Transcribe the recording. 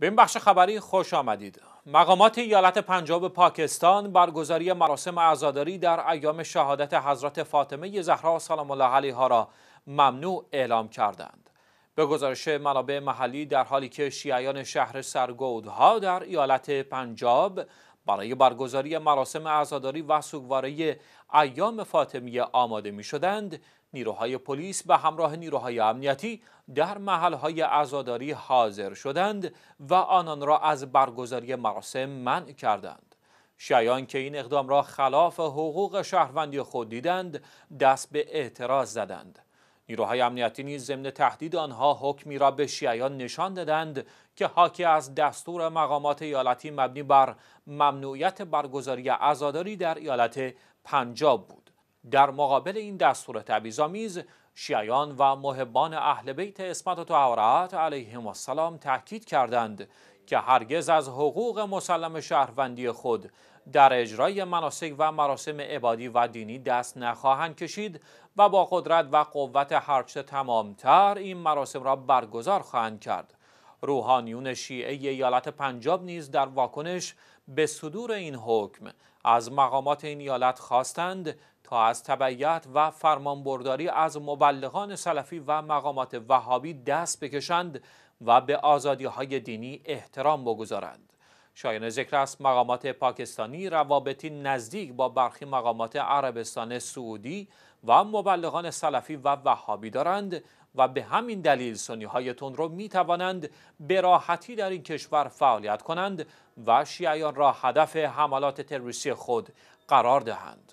به این بخش خبری خوش آمدید. مقامات ایالت پنجاب پاکستان برگزاری مراسم عزاداری در ایام شهادت حضرت فاطمه زهرا سلام الله علیها را ممنوع اعلام کردند. به گزارش منابع محلی در حالی که شیعیان شهر سرگودها در ایالت پنجاب برای برگزاری مراسم عزاداری و سوگواری ایام فاطمیه آماده می شدند، نیروهای پلیس به همراه نیروهای امنیتی در محلهای عزاداری حاضر شدند و آنان را از برگزاری مراسم منع کردند. شایان که این اقدام را خلاف حقوق شهروندی خود دیدند دست به اعتراض زدند. نیروهای امنیتی نیز ضمن تهدید آنها حکمی را به شیعیان نشان دادند که حاکی از دستور مقامات ایالتی مبنی بر ممنوعیت برگزاری عزاداری در ایالت پنجاب بود در مقابل این دستور تبیزامیز، شیعیان و محبان اهل بیت اسمت و طهارت علیهم السلام تاکید کردند که هرگز از حقوق مسلم شهروندی خود در اجرای مناسک و مراسم عبادی و دینی دست نخواهند کشید و با قدرت و قوت هرچه تمامتر این مراسم را برگزار خواهند کرد. روحانیون شیعه ایالت پنجاب نیز در واکنش به صدور این حکم از مقامات این ایالت خواستند تا از تبعیت و فرمانبرداری از مبلغان سلفی و مقامات وهابی دست بکشند و به آزادی های دینی احترام بگذارند. شایان ذکر است مقامات پاکستانی روابطی نزدیک با برخی مقامات عربستان سعودی و مبلغان سلفی و وهابی دارند و به همین دلیل سنی های رو می توانند در این کشور فعالیت کنند و شیعیان را هدف حملات تروریستی خود قرار دهند.